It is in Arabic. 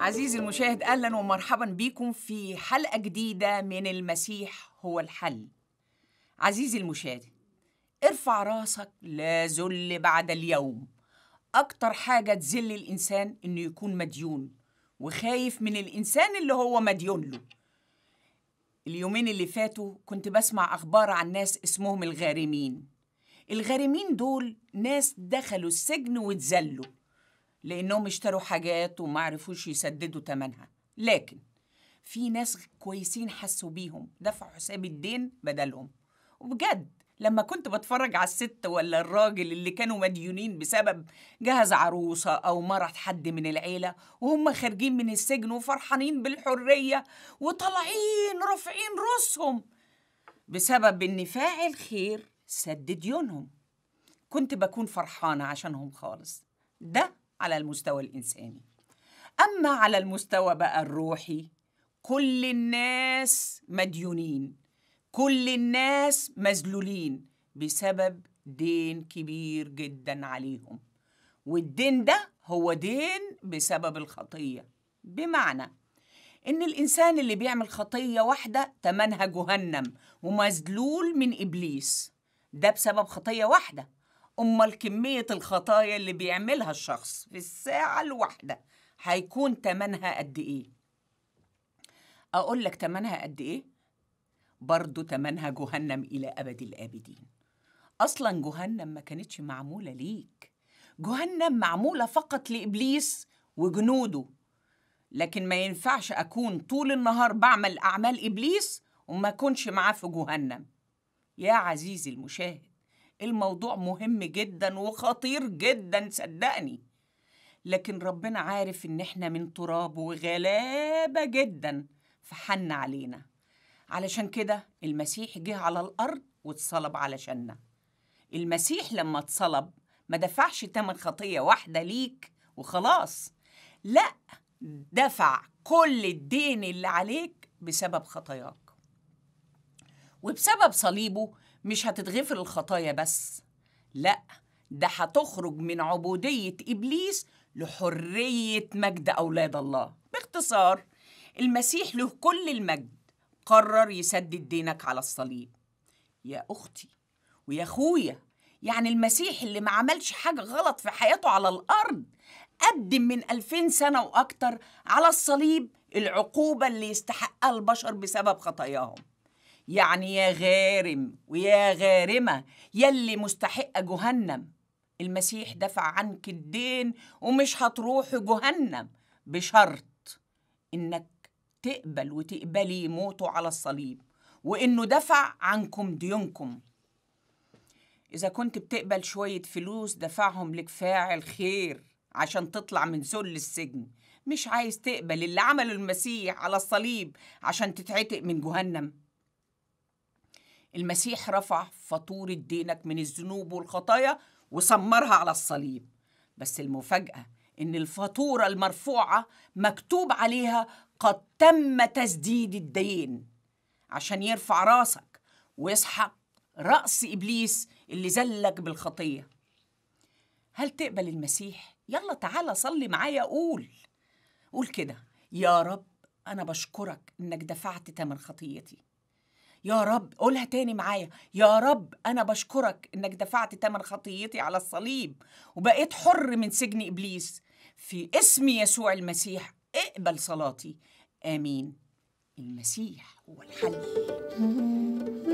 عزيزي المشاهد اهلا ومرحبا بكم في حلقه جديده من المسيح هو الحل عزيزي المشاهد ارفع راسك لا ذل بعد اليوم اكتر حاجه تذل الانسان انه يكون مديون وخايف من الانسان اللي هو مديون له اليومين اللي فاتوا كنت بسمع اخبار عن ناس اسمهم الغارمين الغارمين دول ناس دخلوا السجن واتذلوا لأنهم اشتروا حاجات وما عرفوش يسددوا تمنها لكن في ناس كويسين حسوا بيهم دفعوا حساب الدين بدلهم وبجد لما كنت بتفرج على الست ولا الراجل اللي كانوا مديونين بسبب جهز عروسة أو مرض حد من العيلة وهم خارجين من السجن وفرحانين بالحرية وطالعين رافعين رؤوسهم بسبب إن فاعل خير سد ديونهم كنت بكون فرحانة عشانهم خالص ده على المستوى الإنساني أما على المستوى بقى الروحي كل الناس مديونين كل الناس مذلولين بسبب دين كبير جدا عليهم والدين ده هو دين بسبب الخطية بمعنى إن الإنسان اللي بيعمل خطية واحدة تمنها جهنم ومذلول من إبليس ده بسبب خطية واحدة امال كميه الخطايا اللي بيعملها الشخص في الساعه الواحده هيكون تمنها قد ايه اقول لك تمنها قد ايه برضه تمنها جهنم الى ابد الابدين اصلا جهنم ما كانتش معموله ليك جهنم معموله فقط لابليس وجنوده لكن ما ينفعش اكون طول النهار بعمل اعمال ابليس وما اكونش معاه في جهنم يا عزيزي المشاهد الموضوع مهم جدا وخطير جدا صدقني لكن ربنا عارف ان احنا من تراب وغلابه جدا فحن علينا علشان كده المسيح جه على الارض واتصلب علشاننا المسيح لما اتصلب ما دفعش تمن خطيه واحده ليك وخلاص لا دفع كل الدين اللي عليك بسبب خطاياك وبسبب صليبه مش هتتغفر الخطايا بس لا ده هتخرج من عبودية إبليس لحرية مجد أولاد الله باختصار المسيح له كل المجد قرر يسدد دينك على الصليب يا أختي ويا أخويا يعني المسيح اللي ما عملش حاجة غلط في حياته على الأرض قدم من ألفين سنة وأكتر على الصليب العقوبة اللي يستحقها البشر بسبب خطاياهم يعني يا غارم ويا غارمة يلي مستحقة جهنم المسيح دفع عنك الدين ومش هتروح جهنم بشرط إنك تقبل وتقبلي موته على الصليب وإنه دفع عنكم ديونكم إذا كنت بتقبل شوية فلوس دفعهم لك فاعل خير عشان تطلع من ذل السجن مش عايز تقبل اللي عمله المسيح على الصليب عشان تتعتق من جهنم المسيح رفع فاتورة دينك من الذنوب والخطايا وسمرها على الصليب بس المفاجأة إن الفاتورة المرفوعة مكتوب عليها قد تم تسديد الدين عشان يرفع راسك ويسحق رأس إبليس اللي زلك بالخطية هل تقبل المسيح؟ يلا تعالى صلي معايا قول قول كده يا رب أنا بشكرك إنك دفعت تمن خطيتي يا رب قولها تاني معايا يا رب أنا بشكرك إنك دفعت تمن خطيتي على الصليب وبقيت حر من سجن إبليس في اسم يسوع المسيح اقبل صلاتي آمين المسيح هو الحل